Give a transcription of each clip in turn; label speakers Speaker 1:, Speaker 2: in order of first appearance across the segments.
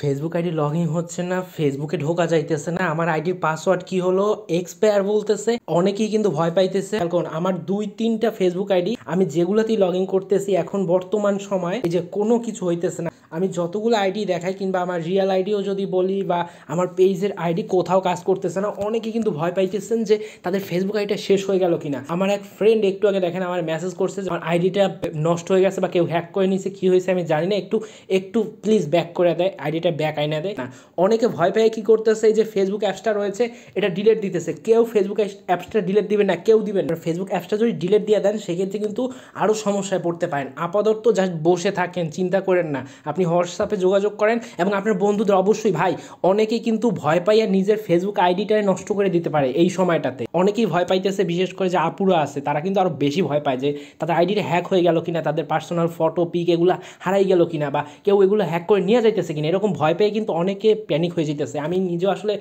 Speaker 1: Facebook ID log in হচ্ছে না ফেসবুকে ঢোকা যাইতেছে না আমার আইডির পাসওয়ার্ড কি হলো এক্সপায়ার বলতেছে অনেকেই কিন্তু ভয় পাইতেছে এখন আমার দুই তিনটা ফেসবুক আইডি আমি যেগুলাতেই লগ ইন করতেছি এখন বর্তমান সময় যে কোনো কিছু হইতেছে না আমি যতগুলো আইডি দেখাই কিংবা আমার রিয়েল আইডিও যদি বলি বা আমার পেজের আইডি কোথাও কাজ করতেছে না অনেকে কিন্তু ভয় পাইতেছেন যে তাদের ফেসবুক আইডিটা শেষ হয়ে গেল কিনা আমার এক ফ্রেন্ড একটু আগে দেখেন আমার মেসেজ করছে যে আমার আইডিটা নষ্ট হয়ে গেছে বা কেউ হ্যাক করে নিছে কী হয়েছে আমি জানি না একটু একটু প্লিজ ব্যাক করে দেয় আইডিটা ব্যাক না দেয় না অনেকে ভয় পেয়ে কী করতেছে যে ফেসবুক অ্যাপসটা রয়েছে এটা ডিলেট দিতেছে কেউ ফেসবুক অ্যাপসটা ডিলেট দিবে না কেউ দিবেন না ফেসবুক অ্যাপসটা যদি ডিলেট দিয়ে দেন সেক্ষেত্রে কিন্তু আরও সমস্যায় পড়তে পারেন আপাতত জাস্ট বসে থাকেন চিন্তা করেন না আপনি হোয়াটসঅ্যাপে যোগাযোগ করেন এবং আপনার বন্ধুদের অবশ্যই ভাই অনেকেই কিন্তু ভয় পাইয়া নিজের ফেসবুক আইডিটাই নষ্ট করে দিতে পারে এই সময়টাতে অনেকেই ভয় পাইতেছে বিশেষ করে যে আপুরা আছে তারা কিন্তু আরও বেশি ভয় পায় যে তাদের আইডিটা হ্যাক হয়ে গেল কিনা তাদের পার্সোনাল ফটো পিক এগুলো হারাই গেল কিনা বা কেউ এগুলো হ্যাক করে নিয়ে যাইতেছে কিনা এরকম ভয় পেয়ে কিন্তু অনেকে প্যানিক হয়ে যেতেছে আমি নিজেও আসলে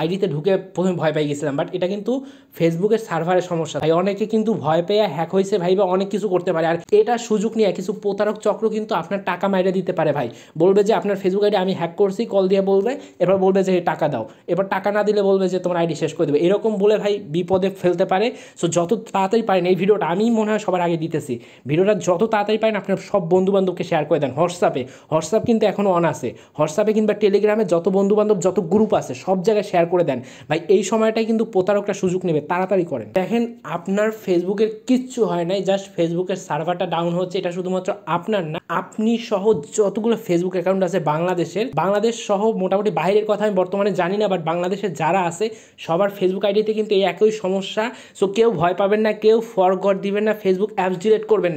Speaker 1: আইডিতে ঢুকে প্রথমে ভয় পাই গেছিলাম বাট এটা কিন্তু ফেসবুকের সার্ভারের সমস্যা ভাই অনেকে কিন্তু ভয় পেয়ে হ্যাক হয়েছে ভাই বা অনেক কিছু করতে পারে আর এটা সুযোগ নিয়ে কিছু প্রতারক চক্র কিন্তু আপনার টাকা মাইরে দিতে পারে ভাই পাই বলবে যে আপনার ফেসবুক আইডি আমি হ্যাক করছি কল দিয়ে বলবে এবার বলবে যে টাকা দাও এবার টাকা না দিলে বলবে যে তোমার আইডি শেষ করে দেবে এরকম বলে ভাই বিপদে ফেলতে পারে সো যত তাড়াতাড়ি পারেন এই ভিডিওটা আমি মনে হয় সবার আগে দিতেছি ভিডিওটা যত তাড়াতাড়ি পারেন আপনার সব বন্ধুবান্ধবকে শেয়ার করে দেন হোয়াটসঅ্যাপে হোয়াটসঅ্যাপ কিন্তু এখনও অন আছে হোয়াটসঅ্যাপে কিংবা টেলিগ্রামে যত বন্ধুবান্ধব যত গ্রুপ আছে সব জায়গায় শেয়ার করে দেন ভাই এই সময়টাই কিন্তু প্রতারকটা সুযোগ নেবে তাড়াতাড়ি করেন দেখেন আপনার ফেসবুকের কিচ্ছু হয় নাই জাস্ট ফেসবুকের সার্ভারটা ডাউন হচ্ছে এটা শুধুমাত্র আপনার না আপনি সহ যতগুলো ফেসবুক অ্যাকাউন্ট আছে বাংলাদেশের বাংলাদেশ সহ মোটামুটি বাইরের কথা আমি বর্তমানে জানি না বাট বাংলাদেশের যারা আছে সবার ফেসবুক আইডিতে কিন্তু এই একই সমস্যা সো কেউ ভয় পাবেন না কেউ ফরগট দিবেন না ফেসবুক অ্যাপস ডিলেট করবেন না